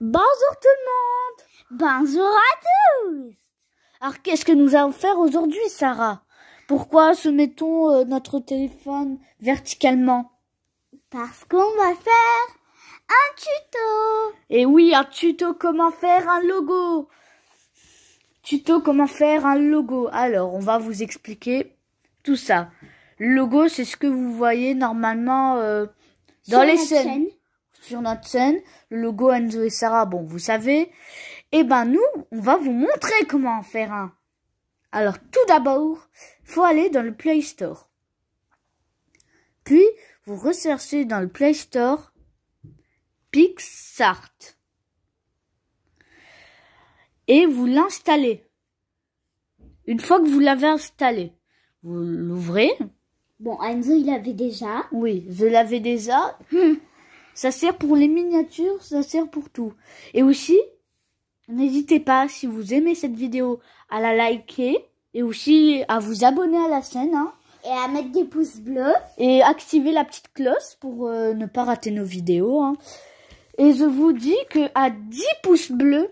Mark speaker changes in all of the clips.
Speaker 1: Bonjour tout le monde Bonjour à tous Alors qu'est-ce que nous allons faire aujourd'hui Sarah Pourquoi se mettons euh, notre téléphone verticalement Parce qu'on va faire un tuto Et eh oui, un tuto comment faire un logo Tuto comment faire un logo. Alors on va vous expliquer tout ça. Le logo c'est ce que vous voyez normalement euh, dans les scènes sur notre scène, le logo Enzo et Sarah, bon, vous savez. Eh ben nous, on va vous montrer comment en faire un. Alors tout d'abord, faut aller dans le Play Store. Puis vous recherchez dans le Play Store Pixart et vous l'installez. Une fois que vous l'avez installé, vous l'ouvrez. Bon, Enzo, il l'avait déjà. Oui, je l'avais déjà. Hum. Ça sert pour les miniatures, ça sert pour tout. Et aussi, n'hésitez pas, si vous aimez cette vidéo, à la liker et aussi à vous abonner à la chaîne. Hein. Et à mettre des pouces bleus. Et activer la petite cloche pour euh, ne pas rater nos vidéos. Hein. Et je vous dis que à 10 pouces bleus,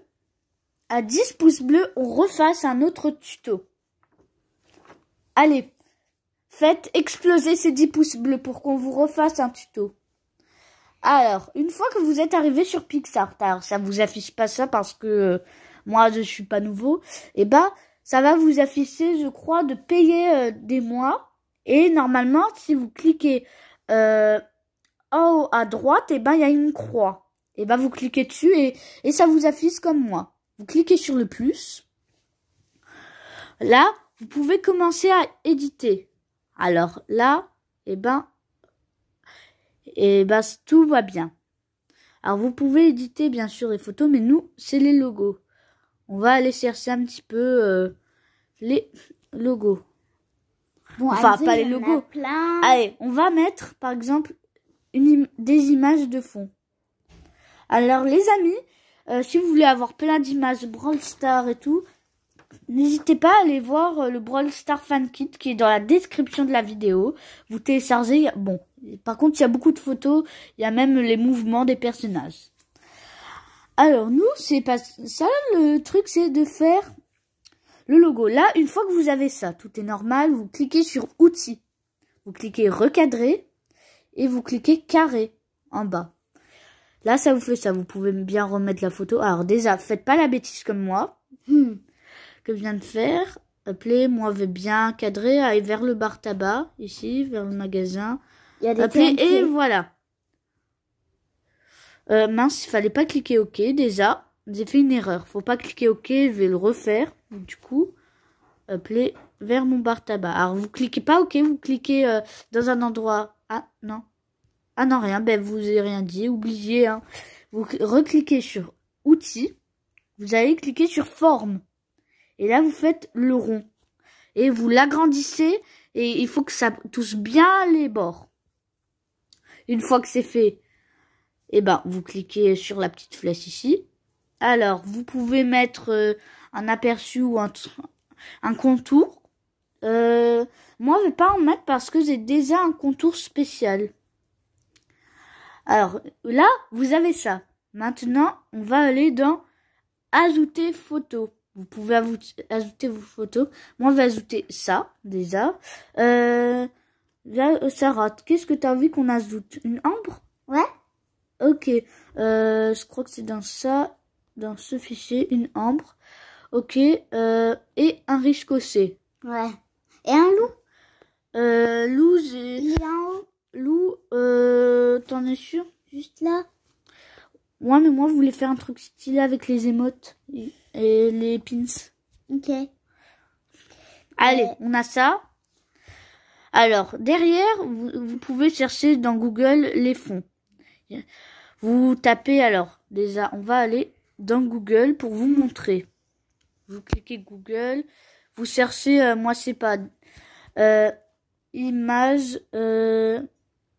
Speaker 1: à 10 pouces bleus, on refasse un autre tuto. Allez, faites exploser ces 10 pouces bleus pour qu'on vous refasse un tuto. Alors, une fois que vous êtes arrivé sur Pixar, ça vous affiche pas ça parce que euh, moi je suis pas nouveau, et eh bah ben, ça va vous afficher, je crois, de payer euh, des mois. Et normalement, si vous cliquez euh, en haut à droite, et eh ben il y a une croix. Et eh ben vous cliquez dessus et, et ça vous affiche comme moi. Vous cliquez sur le plus. Là, vous pouvez commencer à éditer. Alors là, et ben et eh bah ben, tout va bien. Alors vous pouvez éditer bien sûr les photos, mais nous c'est les logos. On va aller chercher un petit peu euh, les logos. Bon, enfin pas les logos. Allez, on va mettre par exemple des images de fond. Alors les amis, euh, si vous voulez avoir plein d'images Brawl Stars et tout, N'hésitez pas à aller voir euh, le Brawl Star Fan Kit qui est dans la description de la vidéo. Vous téléchargez, bon. Par contre, il y a beaucoup de photos, il y a même les mouvements des personnages. Alors, nous, c'est pas ça, le truc, c'est de faire le logo. Là, une fois que vous avez ça, tout est normal, vous cliquez sur outils. Vous cliquez recadrer et vous cliquez carré en bas. Là, ça vous fait ça. Vous pouvez bien remettre la photo. Alors, déjà, faites pas la bêtise comme moi. Hmm que je viens de faire. Appelez, moi, vais bien cadrer, aller vers le bar tabac, ici, vers le magasin. Il Appelez, et voilà. Euh, mince, il fallait pas cliquer OK, déjà. J'ai fait une erreur. Faut pas cliquer OK, je vais le refaire. Du coup, appelez vers mon bar tabac. Alors, vous cliquez pas OK, vous cliquez euh, dans un endroit. Ah, non. Ah non, rien. Ben, vous n'avez rien dit. Oubliez, hein. Vous recliquez sur outils. Vous allez cliquer sur forme. Et là, vous faites le rond. Et vous l'agrandissez et il faut que ça touche bien les bords. Une fois que c'est fait, et eh ben, vous cliquez sur la petite flèche ici. Alors, vous pouvez mettre euh, un aperçu ou un, contour. Euh, moi, je vais pas en mettre parce que j'ai déjà un contour spécial. Alors, là, vous avez ça. Maintenant, on va aller dans Ajouter photo. Vous pouvez ajouter vos photos. Moi, je vais ajouter ça, déjà. Euh, là, euh, rate. qu'est-ce que tu as envie qu'on ajoute Une ambre Ouais. Ok. Euh, je crois que c'est dans ça, dans ce fichier, une ambre. Ok. Euh, et un riche cossé. Ouais. Et un loup euh, Loup, j'ai... Il est en Loup, euh, t'en es sûr Juste là. Ouais, mais moi, je voulais faire un truc stylé avec les émotes et les pins. Ok. Allez, on a ça. Alors, derrière, vous, pouvez chercher dans Google les fonds. Vous tapez alors, déjà, on va aller dans Google pour vous montrer. Vous cliquez Google, vous cherchez, euh, moi c'est pas, euh, image, euh,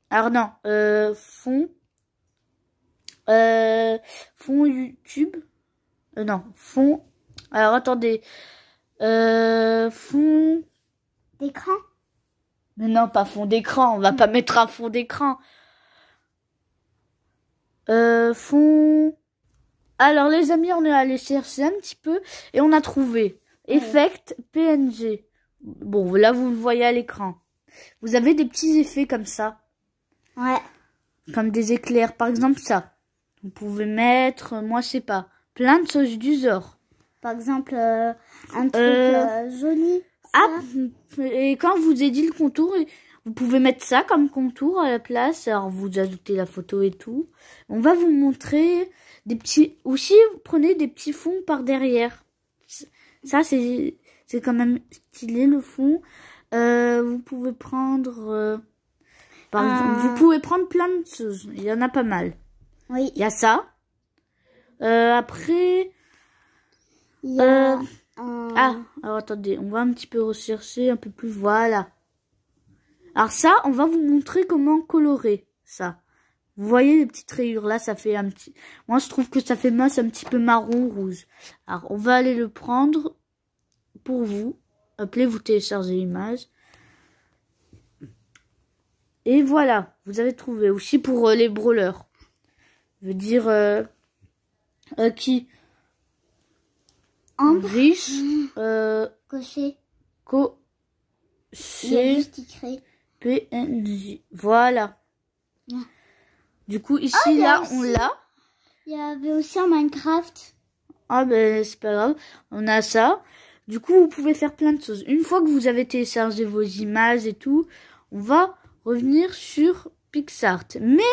Speaker 1: alors non, euh, fond, euh, fond YouTube, euh, non, fond. Alors attendez. Euh, fond. D'écran Mais non, pas fond d'écran. On va pas hmm. mettre un fond d'écran. Euh, fond. Alors les amis, on est allé chercher un petit peu et on a trouvé effect PNG. Bon, là vous le voyez à l'écran. Vous avez des petits effets comme ça. Ouais. Comme des éclairs, par exemple ça. Vous pouvez mettre, euh, moi je sais pas plein de choses du genre. Par exemple, euh, un truc euh, euh, joli. Ah, et quand vous avez dit le contour, vous pouvez mettre ça comme contour à la place. Alors, vous ajoutez la photo et tout. On va vous montrer des petits... Aussi, vous prenez des petits fonds par derrière. Ça, c'est quand même stylé, le fond. vous pouvez prendre... Par exemple, vous pouvez prendre plein de choses. Il y en a pas mal. Oui. Il y a ça. Euh, après. Euh, ah, alors attendez, on va un petit peu rechercher un peu plus. Voilà. Alors ça, on va vous montrer comment colorer ça. Vous voyez les petites rayures là, ça fait un petit... Moi, je trouve que ça fait masse un petit peu marron, rouge. Alors, on va aller le prendre pour vous. Appelez, vous téléchargez l'image. Et voilà, vous avez trouvé. Aussi pour euh, les brawlers. Je veux dire... Euh, qui en riche mmh. euh, coché PNJ voilà mmh. du coup ici ah, là on l'a il y avait aussi en Minecraft ah ben c'est pas grave on a ça du coup vous pouvez faire plein de choses une fois que vous avez téléchargé vos images et tout on va revenir sur PixArt mais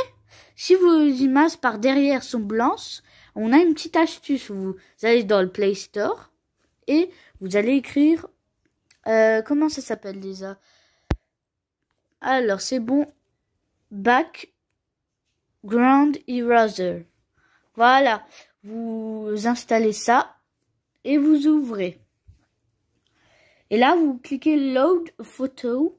Speaker 1: si vos images par derrière sont blanches on a une petite astuce. Vous allez dans le Play Store et vous allez écrire... Euh, comment ça s'appelle déjà Alors, c'est bon. Background Eraser. Voilà. Vous installez ça et vous ouvrez. Et là, vous cliquez Load Photo.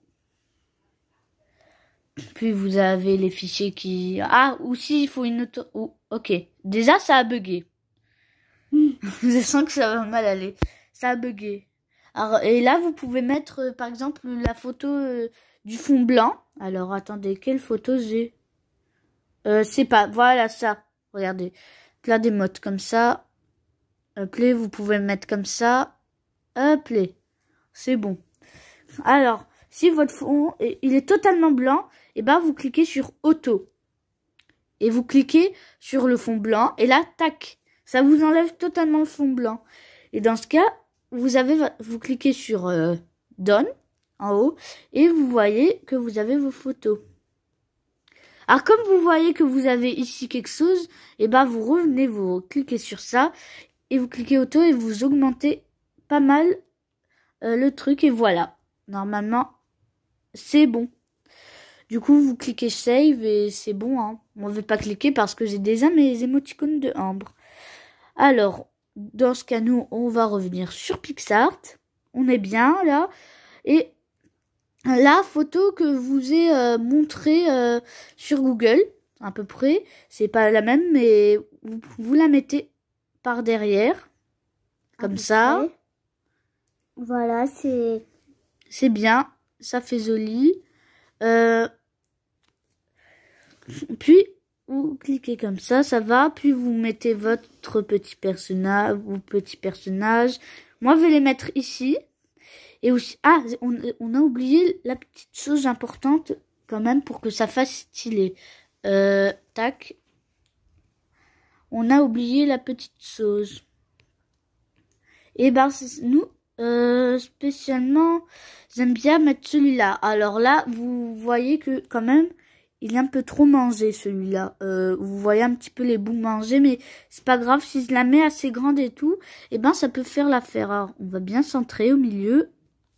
Speaker 1: Puis vous avez les fichiers qui... Ah, ou il faut une autre... Ok, déjà ça a bugué. je sens que ça va mal aller. Ça a bugué. et là, vous pouvez mettre, euh, par exemple, la photo euh, du fond blanc. Alors, attendez, quelle photo j'ai euh, C'est pas... Voilà, ça. Regardez. des modes comme ça. Appelez, vous pouvez mettre comme ça. Appelez. C'est bon. Alors, si votre fond, il est totalement blanc, et eh ben vous cliquez sur Auto et vous cliquez sur le fond blanc et là, tac, ça vous enlève totalement le fond blanc. Et dans ce cas, vous avez, vous cliquez sur euh, Done en haut et vous voyez que vous avez vos photos. Alors comme vous voyez que vous avez ici quelque chose, et eh ben vous revenez, vous cliquez sur ça et vous cliquez auto et vous augmentez pas mal euh, le truc et voilà. Normalement, c'est bon. Du coup, vous cliquez save et c'est bon. On hein. Moi, je pas cliquer parce que j'ai déjà mes émoticônes de Ambre. Alors, dans ce cas, nous, on va revenir sur PixArt. On est bien là. Et la photo que vous ai euh, montrée euh, sur Google, à peu près, c'est pas la même, mais vous, la mettez par derrière, comme ça. Voilà, c'est. C'est bien, ça fait joli. Euh, puis, vous cliquez comme ça, ça va. Puis, vous mettez votre petit personnage, vos petits personnages. Moi, je vais les mettre ici. Et aussi, ah, on, a oublié la petite chose importante quand même pour que ça fasse stylé. Euh, tac. On a oublié la petite chose. Et eh ben, nous, euh, spécialement. J'aime bien mettre celui-là. Alors là, vous voyez que quand même, il est un peu trop mangé celui-là. Euh, vous voyez un petit peu les bouts mangés, mais c'est pas grave. Si je la mets assez grande et tout, et eh ben ça peut faire l'affaire. Alors, on va bien centrer au milieu.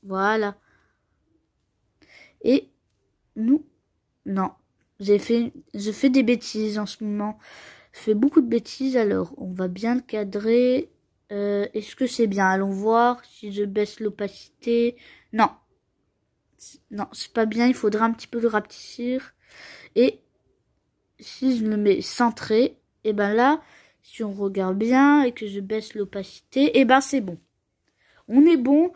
Speaker 1: Voilà. Et nous, non. J'ai fait, je fais des bêtises en ce moment. Je fais beaucoup de bêtises, alors on va bien le cadrer. Euh, est-ce que c'est bien Allons voir si je baisse l'opacité. Non. Non, c'est pas bien. Il faudra un petit peu le rapetir. Et si je le mets centré, et eh ben là, si on regarde bien et que je baisse l'opacité, et eh ben c'est bon. On est bon.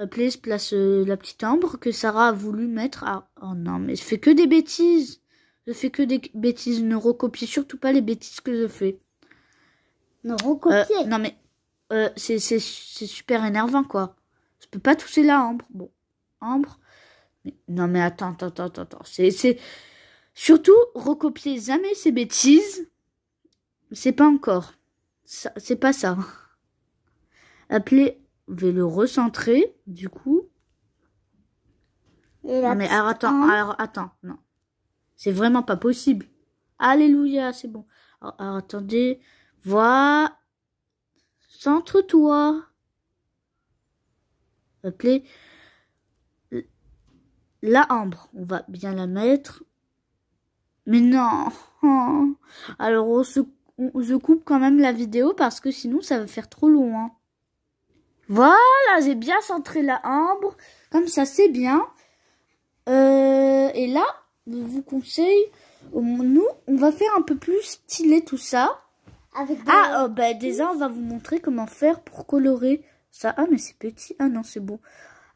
Speaker 1: Euh, place, place euh, la petite ambre que Sarah a voulu mettre Ah, Oh non, mais je fais que des bêtises. Je fais que des bêtises. Ne recopiez surtout pas les bêtises que je fais. Ne recopiez. non, mais euh, c'est super énervant, quoi. Je peux pas toucher la ambre. Bon, ambre. non, mais attends, attends, attends, attends. C'est. Surtout, recopiez jamais ces bêtises. C'est pas encore. C'est pas ça. Appelez. Je vais le recentrer, du coup. non, mais attends, attends, non. C'est vraiment pas possible. Alléluia, c'est bon. attendez. Voilà. Centre-toi. Appelez la ambre. On va bien la mettre. Mais non. Alors je coupe quand même la vidéo parce que sinon ça va faire trop loin. Hein. Voilà, j'ai bien centré la ambre. Comme ça, c'est bien. Euh, et là, je vous conseille, euh, nous, on va faire un peu plus stylé tout ça. Ah, oh, on bah, va vous montrer comment faire pour colorer ça. Ah, mais c'est petit. Ah non, c'est beau.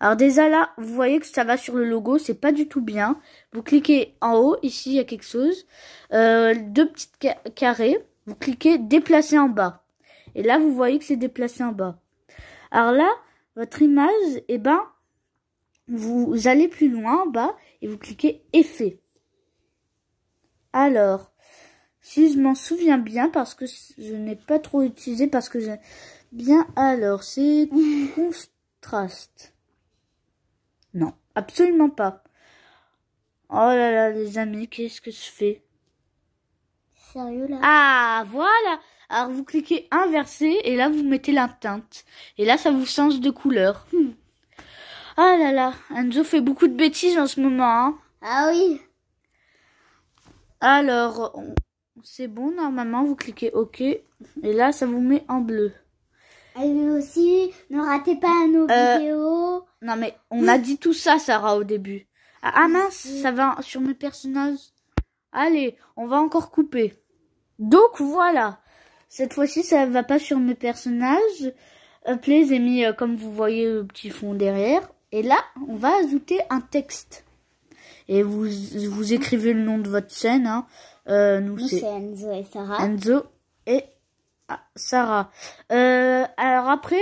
Speaker 1: Alors déjà là, vous voyez que ça va sur le logo, c'est pas du tout bien. Vous cliquez en haut, ici il y a quelque chose. Euh, deux petits carrés, vous cliquez déplacer en bas. Et là, vous voyez que c'est déplacé en bas. Alors là, votre image, eh ben, vous allez plus loin en bas et vous cliquez effet. Alors, si je m'en souviens bien, parce que je n'ai pas trop utilisé, parce que j'ai... Bien, alors, c'est contraste. Non, absolument pas. Oh là là, les amis, qu'est-ce que je fais Sérieux, là Ah, voilà Alors, vous cliquez inverser, et là, vous mettez la teinte. Et là, ça vous change de couleur. Hmm. Ah là là, Enzo fait beaucoup de bêtises en ce moment. Hein ah oui. Alors, c'est bon, normalement, vous cliquez OK. Et là, ça vous met en bleu. Et aussi, ne ratez pas nos euh, vidéos. Non, mais on a dit tout ça, Sarah, au début. Ah, ah mince, ça va sur mes personnages. Allez, on va encore couper. Donc, voilà. Cette fois-ci, ça va pas sur mes personnages. Euh, please » les mis, comme vous voyez, le petit fond derrière. Et là, on va ajouter un texte. Et vous, vous écrivez le nom de votre scène. Hein. Euh, nous, c'est Enzo et Sarah. Enzo et ah, Sarah. Euh, alors après,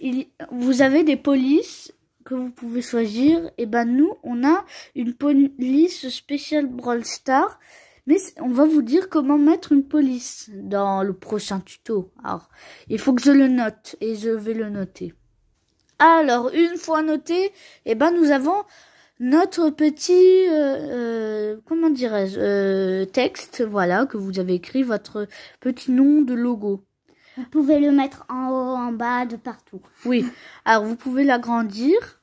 Speaker 1: il, vous avez des polices que vous pouvez choisir. Et eh ben nous, on a une police spéciale Brawl Star. Mais on va vous dire comment mettre une police dans le prochain tuto. Alors, il faut que je le note et je vais le noter. Alors, une fois noté, eh ben nous avons notre petit euh, euh, comment dirais-je euh, texte voilà que vous avez écrit votre petit nom de logo. Vous pouvez le mettre en haut, en bas, de partout. Oui. Alors vous pouvez l'agrandir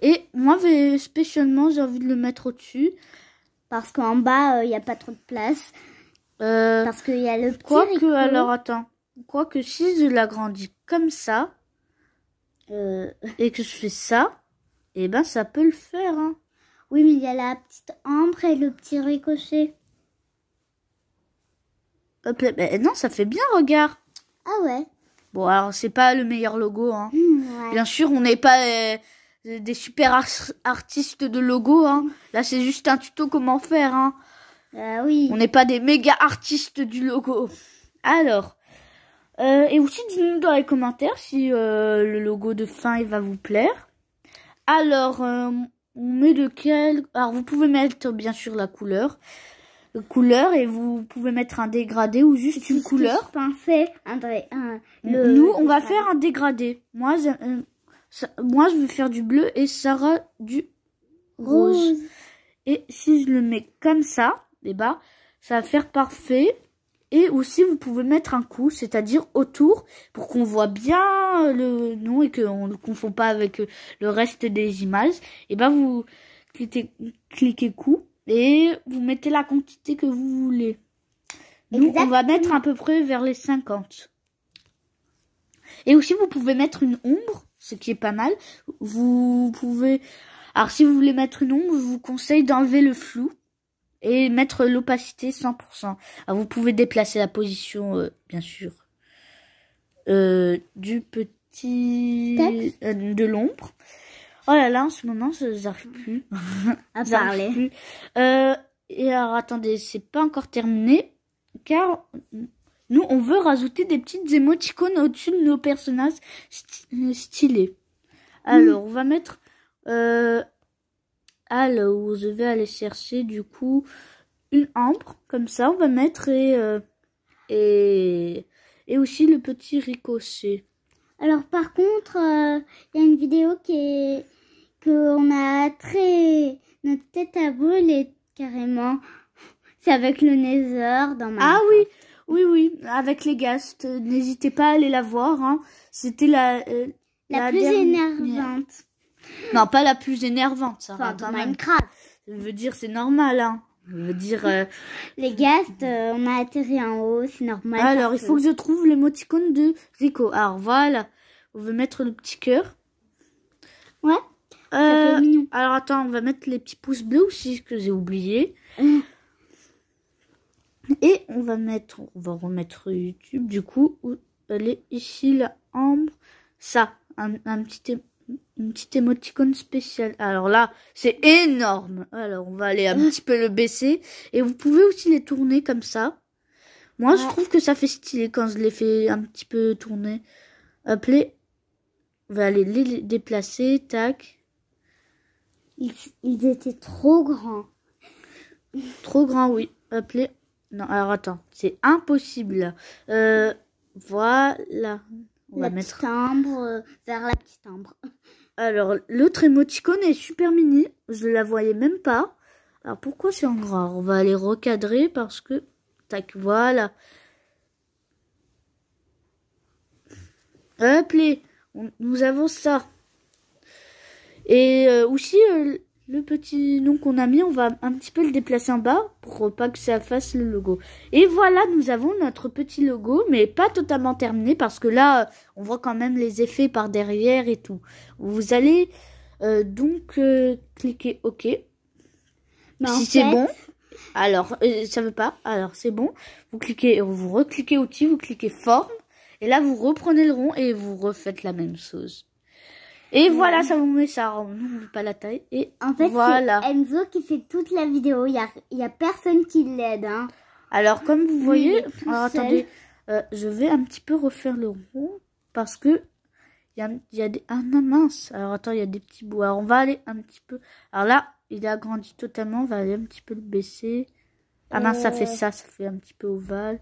Speaker 1: et moi spécialement j'ai envie de le mettre au-dessus parce qu'en bas il n'y a pas trop de place. parce qu'il y a le quoi que alors attends quoi que si je l'agrandis comme ça et que je fais ça eh ben ça peut le faire. Hein. Oui, mais il y a la petite ambre et le petit ricochet. Hop ben, non, ça fait bien, regarde. Ah ouais. Bon, alors c'est pas le meilleur logo. Hein. Mmh, bien sûr, on n'est pas euh, des super artistes de logo. Hein. Là, c'est juste un tuto comment faire. Hein. Bah oui. On n'est pas des méga artistes du logo. Alors, euh, et aussi dites-nous dans les commentaires si euh, le logo de fin il va vous plaire. Alors, euh, on met de quel... Alors, vous pouvez mettre, bien sûr, la couleur. Euh, couleur, et vous pouvez mettre un dégradé ou juste une couleur. Je Nous, on va faire un dégradé. Moi, euh, moi, je veux faire du bleu et Sarah du rouge. Et si je le mets comme ça, eh ben, ça va faire parfait. Et aussi, vous pouvez mettre un coup, c'est-à-dire autour, pour qu'on voit bien euh, le nom et qu'on ne le confond pas avec euh, le reste des images. Et ben, vous cliquez, cliquez coup et vous mettez la quantité que vous voulez. Nous, on va mettre à peu près vers les 50. Et aussi, vous pouvez mettre une ombre, ce qui est pas mal. Vous pouvez... Alors, si vous voulez mettre une ombre, je vous conseille d'enlever le flou et mettre l'opacité 100%. Ah, vous pouvez déplacer la position, euh, bien sûr, euh, du petit... Euh, de l'ombre. Oh là là, en ce moment, ça n'arrive plus. à parler. Euh, et alors, attendez, c'est pas encore terminé, car nous, on veut rajouter des petites émoticônes au-dessus de nos personnages stylés. Hmm. Alors, on va mettre... Ah, où je vais aller chercher du coup une ambre. Comme ça, on va mettre et, euh, et, aussi le petit ricochet. Alors par contre, il euh, y a une vidéo qui est que on a très notre tête à brûler carrément. C'est avec le Nether dans ma. Ah oui, oui, oui, avec les gastes. N'hésitez pas à aller la voir. Hein. C'était la, euh, plus énervante. Non, pas la plus énervante, ça. Enfin, dans Minecraft. Je veux dire, c'est normal, hein. Je veux dire. Euh, les guests, euh, on a atterri en haut, c'est normal. Alors, il faut que... je trouve l'émoticône de Rico. Alors, voilà. On veut mettre le petit cœur. Ouais. Euh, alors, attends, on va mettre les petits pouces bleus aussi, que j'ai oublié. Et on va mettre, on va remettre YouTube, du coup, elle est ici, la ambre, ça, un, un petit une petite émoticône spéciale. Alors là, c'est énorme. Alors on va aller un petit peu le baisser. Et vous pouvez aussi les tourner comme ça. Moi, je trouve que ça fait stylé quand je les fais un petit peu tourner. appelez On va aller les déplacer, tac. Ils, étaient trop grands. Trop grands, oui. appelez Non, alors attends, c'est impossible. Euh, voilà la va euh, vers la petite timbre Alors, l'autre émoticône est super mini. Je la voyais même pas. Alors, pourquoi c'est en gras On va aller recadrer parce que... Tac, voilà. Hop, on, nous avons ça. Et euh, aussi, euh, le petit nom qu'on a mis, on va un petit peu le déplacer en bas pour pas que ça fasse le logo. Et voilà, nous avons notre petit logo, mais pas totalement terminé parce que là, on voit quand même les effets par derrière et tout. Vous allez euh, donc euh, cliquer OK. Bah, si c'est bon. Alors, euh, ça veut pas. Alors, c'est bon. Vous cliquez, vous recliquez outil, vous cliquez forme. Et là, vous reprenez le rond et vous refaites la même chose. Et voilà, ça vous met ça On veut pas la taille. Et en fait, voilà. c'est Enzo qui fait toute la vidéo. Il n'y a, y a, personne qui l'aide. Hein. Alors, comme vous voyez, alors, attendez, euh, je vais un petit peu refaire le rond parce que il y a, y a, des. Ah non, mince. Alors, attends, il y a des petits bouts. Alors, on va aller un petit peu. Alors là, il a grandi totalement. On va aller un petit peu le baisser. Ah non, ça fait ça. Ça fait un petit peu ovale.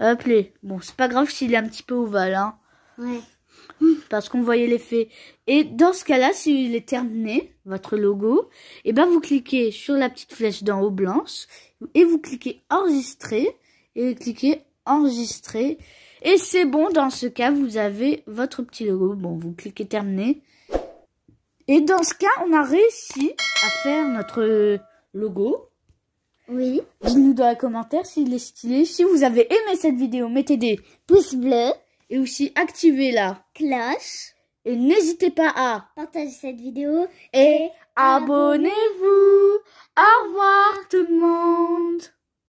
Speaker 1: Hop, les. Bon, c'est pas grave s'il est un petit peu ovale. Hein. Ouais parce qu'on voyait l'effet. Et dans ce cas-là, s'il est terminé, votre logo, et eh ben vous cliquez sur la petite flèche d'en haut blanche et vous cliquez enregistrer et cliquez enregistrer. Et c'est bon, dans ce cas, vous avez votre petit logo. Bon, vous cliquez terminer. Et dans ce cas, on a réussi à faire notre logo. Oui. Dites-nous dans les commentaires s'il est stylé. Si vous avez aimé cette vidéo, mettez des pouces bleus et aussi activez la cloche. Et n'hésitez pas à partager cette vidéo et abonnez-vous. Au revoir tout le monde.